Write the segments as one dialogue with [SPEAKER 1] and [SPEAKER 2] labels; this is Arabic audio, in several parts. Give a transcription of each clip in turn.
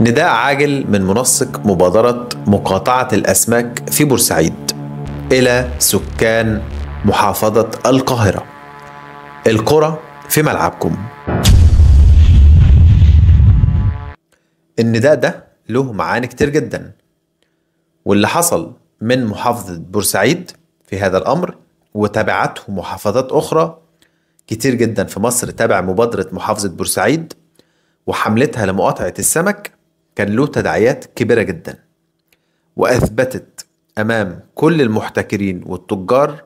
[SPEAKER 1] نداء عاجل من منسق مبادرة مقاطعة الأسماك في بورسعيد إلى سكان محافظة القاهرة القرى في ملعبكم النداء ده له معاني كتير جدا واللي حصل من محافظة بورسعيد في هذا الأمر وتبعته محافظات أخرى كتير جدا في مصر تابع مبادرة محافظة بورسعيد وحملتها لمقاطعة السمك كان له تداعيات كبيرة جدا وأثبتت أمام كل المحتكرين والتجار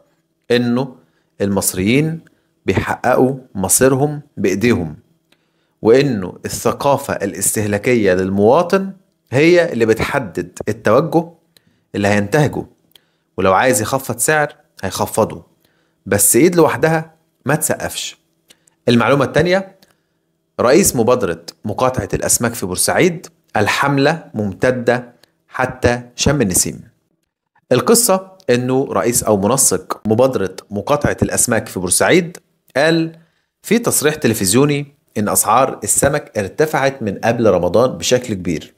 [SPEAKER 1] إنه المصريين بيحققوا مصيرهم بإيديهم وإنه الثقافة الاستهلاكية للمواطن هي اللي بتحدد التوجه اللي هينتهجه ولو عايز يخفض سعر هيخفضه بس ايد لوحدها ما تسقفش المعلومة التانية رئيس مبادرة مقاطعة الأسماك في بورسعيد الحملة ممتدة حتى شم النسيم القصة أنه رئيس أو منسق مبادرة مقاطعة الأسماك في بورسعيد قال في تصريح تلفزيوني أن أسعار السمك ارتفعت من قبل رمضان بشكل كبير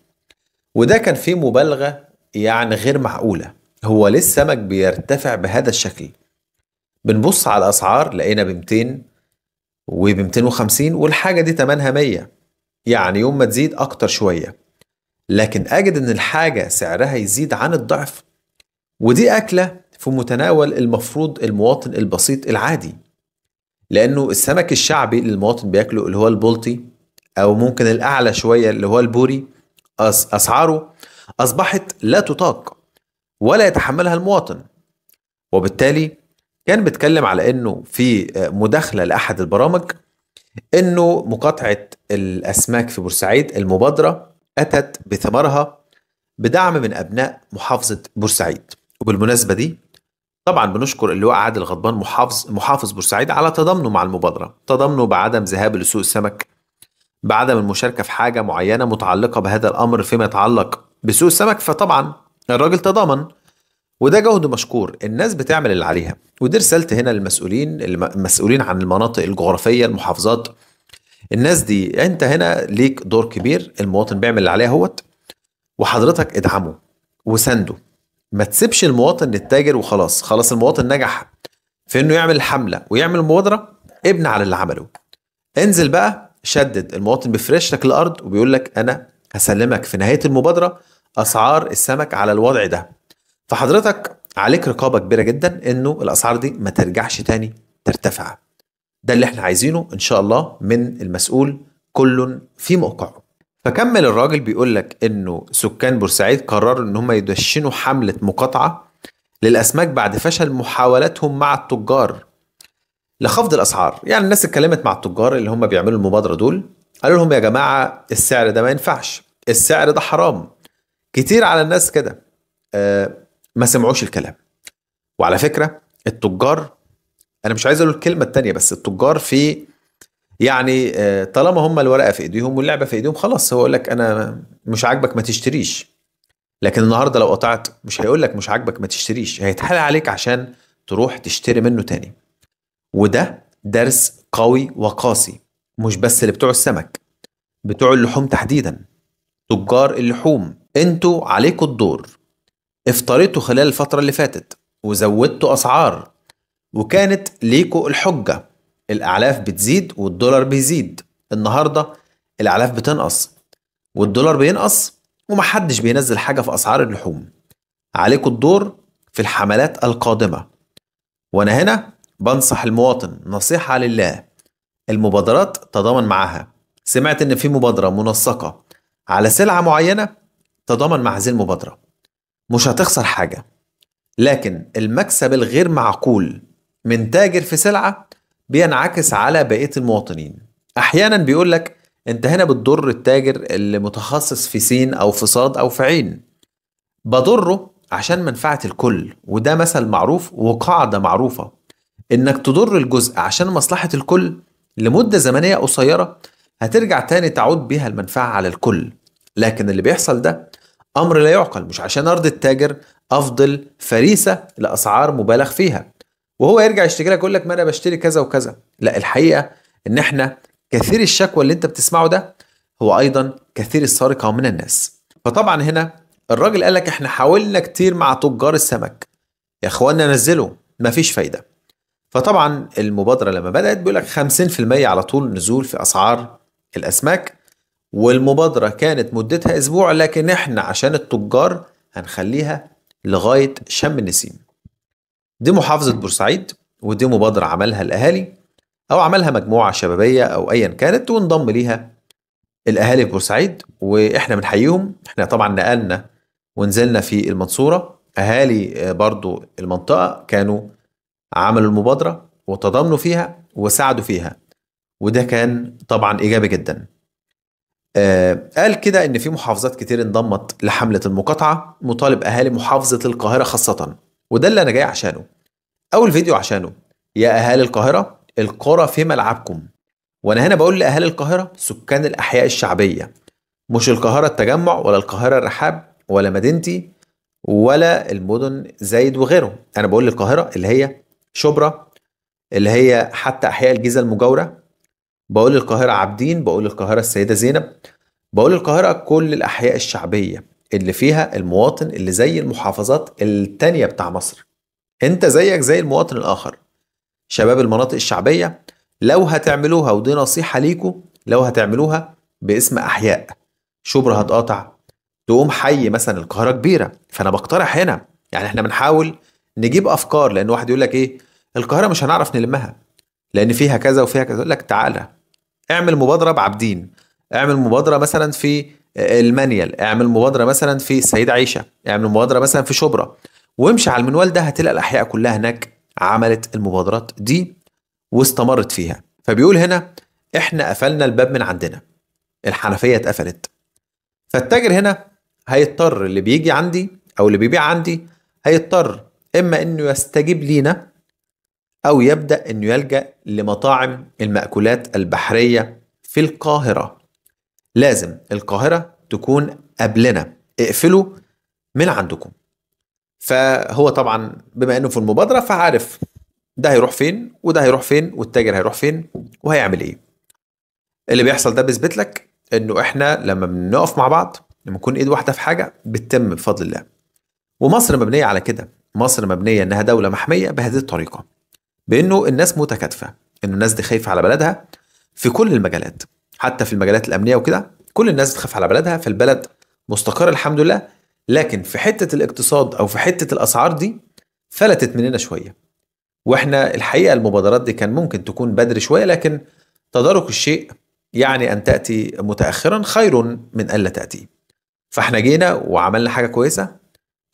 [SPEAKER 1] وده كان فيه مبالغة يعني غير معقولة هو ليه السمك بيرتفع بهذا الشكل بنبص على الأسعار لقينا ب 200 وب 250 والحاجة دي تمنها 100 يعني يوم ما تزيد أكتر شوية لكن أجد إن الحاجة سعرها يزيد عن الضعف ودي أكلة في متناول المفروض المواطن البسيط العادي لأنه السمك الشعبي اللي المواطن بياكله اللي هو البلطي أو ممكن الأعلى شوية اللي هو البوري أسعاره أصبحت لا تطاق ولا يتحملها المواطن وبالتالي كان بيتكلم على انه في مداخله لاحد البرامج انه مقاطعه الاسماك في بورسعيد المبادره اتت بثمرها بدعم من ابناء محافظه بورسعيد وبالمناسبه دي طبعا بنشكر اللواء عادل غضبان محافظ محافظ بورسعيد على تضامنه مع المبادره تضامنه بعدم ذهاب لسوق السمك بعدم المشاركه في حاجه معينه متعلقه بهذا الامر فيما يتعلق بسوق السمك فطبعا الراجل تضامن وده جهد مشكور الناس بتعمل اللي عليها ودي رسالتي هنا للمسؤولين المسؤولين عن المناطق الجغرافيه المحافظات الناس دي انت هنا ليك دور كبير المواطن بيعمل اللي عليه اهوت وحضرتك ادعمه وسنده ما تسيبش المواطن للتاجر وخلاص خلاص المواطن نجح في انه يعمل حمله ويعمل مبادره ابن على اللي عمله انزل بقى شدد المواطن بيفرش لك الارض وبيقول لك انا هسلمك في نهايه المبادره اسعار السمك على الوضع ده فحضرتك عليك رقابه كبيره جدا انه الاسعار دي ما ترجعش تاني ترتفع ده اللي احنا عايزينه ان شاء الله من المسؤول كل في موقعه فكمل الراجل بيقول لك انه سكان بورسعيد قرروا ان هم يدشنوا حمله مقاطعه للاسماك بعد فشل محاولاتهم مع التجار لخفض الاسعار يعني الناس اتكلمت مع التجار اللي هم بيعملوا المبادره دول قالوا لهم يا جماعه السعر ده ما ينفعش السعر ده حرام كتير على الناس كده آه، ما سمعوش الكلام وعلى فكره التجار انا مش عايز اقول الكلمه التانية بس التجار في يعني آه، طالما هم الورقه في ايديهم واللعبه في ايديهم خلاص هو يقول لك انا مش عاجبك ما تشتريش لكن النهارده لو قطعت مش هيقول لك مش عاجبك ما تشتريش هيتحال عليك عشان تروح تشتري منه تاني وده درس قوي وقاسي مش بس لبتوع السمك بتوع اللحوم تحديدا تجار اللحوم انتوا عليكم الدور افطرته خلال الفترة اللي فاتت وزودتوا أسعار وكانت ليكوا الحجة الأعلاف بتزيد والدولار بيزيد النهاردة الأعلاف بتنقص والدولار بينقص ومحدش بينزل حاجة في أسعار اللحوم عليكوا الدور في الحملات القادمة وأنا هنا بنصح المواطن نصيحة لله المبادرات تضامن معها سمعت إن في مبادرة منسقة على سلعة معينة تضامن مع هذه المبادرة مش هتخسر حاجة لكن المكسب الغير معقول من تاجر في سلعة بينعكس على بقية المواطنين أحيانا بيقول لك أنت هنا بتضر التاجر اللي متخصص في سين أو في صاد أو في عين بضره عشان منفعة الكل وده مثل معروف وقاعدة معروفة إنك تضر الجزء عشان مصلحة الكل لمدة زمنية قصيرة هترجع تاني تعود بيها المنفعة على الكل لكن اللي بيحصل ده امر لا يعقل مش عشان ارضي التاجر افضل فريسه لاسعار مبالغ فيها وهو يرجع يشتكي لك يقول لك ما انا بشتري كذا وكذا لا الحقيقه ان احنا كثير الشكوى اللي انت بتسمعه ده هو ايضا كثير السرقه من الناس فطبعا هنا الراجل قال لك احنا حاولنا كتير مع تجار السمك يا اخوانا نزلوا مفيش فايده فطبعا المبادره لما بدات بيقول لك 50% على طول نزول في اسعار الاسماك والمبادرة كانت مدتها أسبوع لكن إحنا عشان التجار هنخليها لغاية شم النسيم دي محافظة بورسعيد ودي مبادرة عملها الأهالي أو عملها مجموعة شبابية أو أيا كانت وانضم ليها الأهالي في بورسعيد وإحنا بنحييهم إحنا طبعا نقلنا ونزلنا في المنصورة أهالي آه، برضو المنطقة كانوا عملوا المبادرة وتضامنوا فيها وساعدوا فيها وده كان طبعا إيجابي جداً آه قال كده ان في محافظات كتير انضمت لحمله المقاطعه مطالب اهالي محافظه القاهره خاصه وده اللي انا جاي عشانه اول فيديو عشانه يا اهالي القاهره القرى في ملعبكم وانا هنا بقول لاهالي القاهره سكان الاحياء الشعبيه مش القاهره التجمع ولا القاهره الرحاب ولا مدينتي ولا المدن زايد وغيره انا بقول للقاهره اللي هي شبرا اللي هي حتى احياء الجيزه المجاوره بقول القاهرة عابدين بقول القاهرة السيدة زينب بقول القاهرة كل الأحياء الشعبية اللي فيها المواطن اللي زي المحافظات التانية بتاع مصر انت زيك زي المواطن الآخر شباب المناطق الشعبية لو هتعملوها ودي نصيحة ليكو لو هتعملوها باسم أحياء شبرا هتقاطع تقوم حي مثلا القاهرة كبيرة فأنا بقترح هنا يعني احنا بنحاول نجيب أفكار لأن واحد يقول لك إيه القاهرة مش هنعرف نلمها لأن فيها كذا وفيها كذا يقول لك تعالى اعمل مبادره بعبدين اعمل مبادره مثلا في المانيال اعمل مبادره مثلا في السيده عيشه اعمل مبادره مثلا في شبرا وامشي على المنوال ده هتلاقي الاحياء كلها هناك عملت المبادرات دي واستمرت فيها فبيقول هنا احنا قفلنا الباب من عندنا الحنفيه اتقفلت فالتاجر هنا هيضطر اللي بيجي عندي او اللي بيبيع عندي هيضطر اما انه يستجيب لينا أو يبدأ أنه يلجأ لمطاعم المأكولات البحرية في القاهرة لازم القاهرة تكون قبلنا اقفلوا من عندكم فهو طبعا بما انه في المبادرة فعارف ده هيروح فين وده هيروح فين والتاجر هيروح فين وهيعمل ايه اللي بيحصل ده بيثبت لك انه احنا لما بنقف مع بعض لما نكون ايد واحده في حاجه بتتم بفضل الله ومصر مبنيه على كده مصر مبنيه انها دوله محميه بهذه الطريقه بانه الناس متكاتفه انه الناس دي خايفه على بلدها في كل المجالات حتى في المجالات الامنيه وكده كل الناس بتخاف على بلدها فالبلد مستقر الحمد لله لكن في حته الاقتصاد او في حته الاسعار دي فلتت مننا شويه واحنا الحقيقه المبادرات دي كان ممكن تكون بدري شويه لكن تدارك الشيء يعني ان تاتي متاخرا خير من الا تاتي فاحنا جينا وعملنا حاجه كويسه ان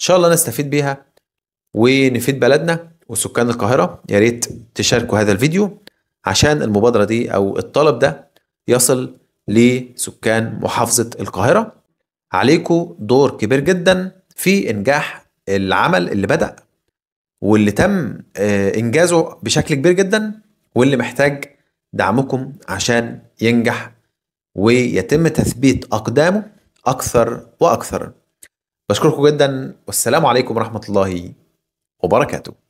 [SPEAKER 1] شاء الله نستفيد بيها ونفيد بلدنا وسكان القاهرة يا ريت تشاركوا هذا الفيديو عشان المبادرة دي أو الطلب ده يصل لسكان محافظة القاهرة عليكم دور كبير جدا في إنجاح العمل اللي بدأ واللي تم آه، إنجازه بشكل كبير جدا واللي محتاج دعمكم عشان ينجح ويتم تثبيت أقدامه أكثر وأكثر بشكركم جدا والسلام عليكم ورحمة الله وبركاته